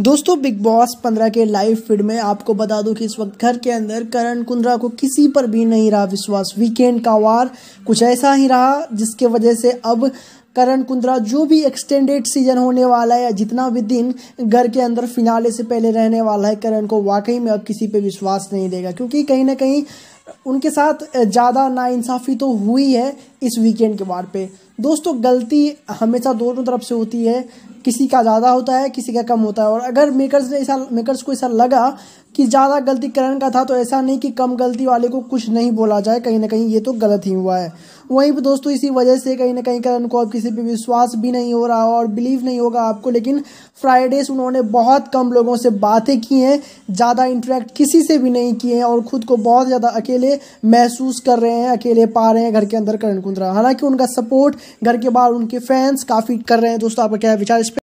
दोस्तों big boss पंद्रह के लाइव फीड में आपको बता दूं कि इस वक्त घर के अंदर करण कुंद्रा को किसी पर भी नहीं रहा विश्वास वीकेंड का वार कुछ ऐसा ही रहा जिसके वजह से अब करण कुंद्रा जो भी एक्सटेंडेड सीजन होने वाला है या जितना भी दिन घर के अंदर फिनाले से पहले रहने वाला है करण को वाकई में अब किसी पे विश्वास नहीं देगा क्योंकि कहीं ना कहीं उनके साथ ज़्यादा नाइंसाफ़ी तो हुई है इस वीकेंड के बार पे दोस्तों गलती हमेशा दोनों तरफ से होती है किसी का ज़्यादा होता है किसी का कम होता है और अगर मेकर्स ने ऐसा मेकर्स को ऐसा लगा कि ज़्यादा गलती करण का था तो ऐसा नहीं कि कम गलती वाले को कुछ नहीं बोला जाए कहीं ना कहीं ये तो गलत ही हुआ है वहीं पर दोस्तों इसी वजह से कहीं ना कहीं करण को अब किसी किसी पे विश्वास भी नहीं हो रहा और बिलीव नहीं होगा आपको लेकिन फ्राइडे से उन्होंने बहुत कम लोगों से बातें की हैं ज़्यादा इंटरेक्ट किसी से भी नहीं किए हैं और ख़ुद को बहुत ज़्यादा अकेले महसूस कर रहे हैं अकेले पा रहे हैं घर के अंदर करण कुंद्रा हालांकि उनका सपोर्ट घर के बाहर उनके फैंस काफ़ी कर रहे हैं दोस्तों आपका क्या विचार इस